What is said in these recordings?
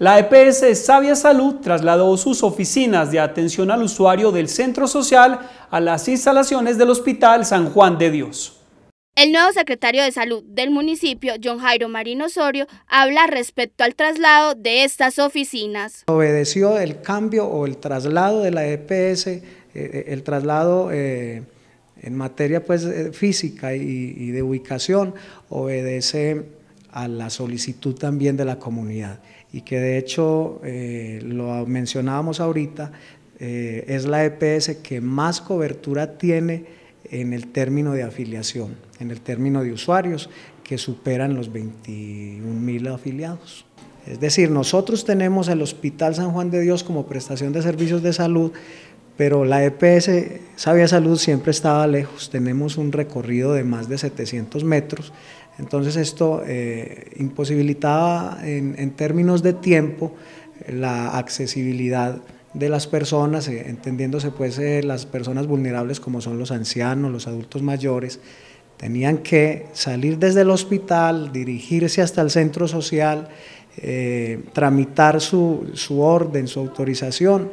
La EPS Sabia Salud trasladó sus oficinas de atención al usuario del centro social a las instalaciones del Hospital San Juan de Dios. El nuevo secretario de Salud del municipio, John Jairo Marino Osorio, habla respecto al traslado de estas oficinas. Obedeció el cambio o el traslado de la EPS, eh, eh, el traslado eh, en materia pues, física y, y de ubicación, obedece a la solicitud también de la comunidad y que de hecho eh, lo mencionábamos ahorita, eh, es la EPS que más cobertura tiene en el término de afiliación, en el término de usuarios que superan los 21 mil afiliados. Es decir, nosotros tenemos el Hospital San Juan de Dios como prestación de servicios de salud, pero la EPS Sabia Salud siempre estaba lejos, tenemos un recorrido de más de 700 metros, entonces esto eh, imposibilitaba en, términos de tiempo la accesibilidad de las personas, eh, entendiéndose pues eh, las personas vulnerables como son los ancianos, los adultos mayores, tenían que salir desde el hospital, dirigirse hasta el centro social, eh, tramitar su, orden, su autorización.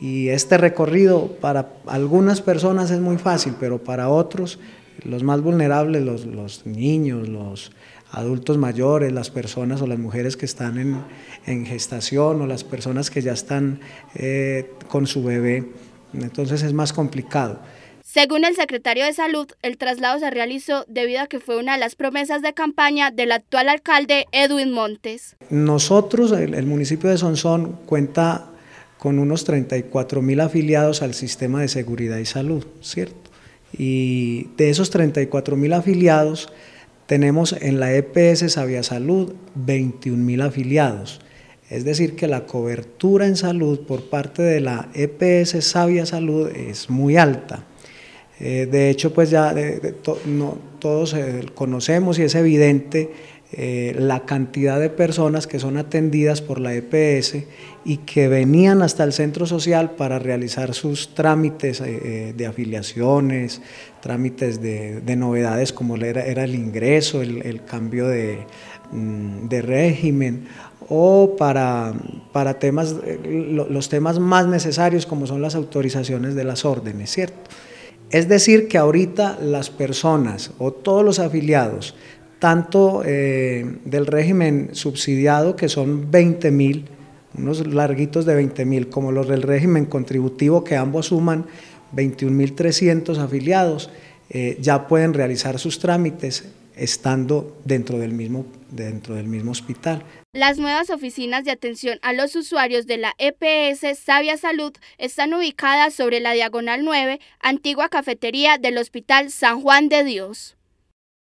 Y este recorrido para algunas personas es muy fácil, pero para otros, los más vulnerables, los, niños, los adultos mayores, las personas o las mujeres que están en, gestación o las personas que ya están eh, con su bebé, entonces es más complicado. Según el secretario de Salud, el traslado se realizó debido a que fue una de las promesas de campaña del actual alcalde Edwin Montes. Nosotros, el, municipio de Sonsón, cuenta con unos 34 mil afiliados al sistema de seguridad y salud, ¿cierto? Y de esos 34 mil afiliados, tenemos en la EPS Sabia Salud 21 mil afiliados. Es decir, que la cobertura en salud por parte de la EPS Sabia Salud es muy alta. Eh, de hecho, pues ya todos eh, conocemos y es evidente eh, la cantidad de personas que son atendidas por la EPS y que venían hasta el centro social para realizar sus trámites de afiliaciones, trámites de, novedades como era, el ingreso, el, cambio mm, de, régimen o para, para temas, los temas más necesarios como son las autorizaciones de las órdenes, ¿cierto? Es decir, que ahorita las personas o todos los afiliados, tanto eh, del régimen subsidiado, que son 20 mil, unos larguitos de 20 mil, como los del régimen contributivo, que ambos suman 21.300 afiliados, eh, ya pueden realizar sus trámites estando dentro del mismo, dentro del mismo hospital. Las nuevas oficinas de atención a los usuarios de la EPS Sabia Salud están ubicadas sobre la Diagonal 9, antigua cafetería del Hospital San Juan de Dios.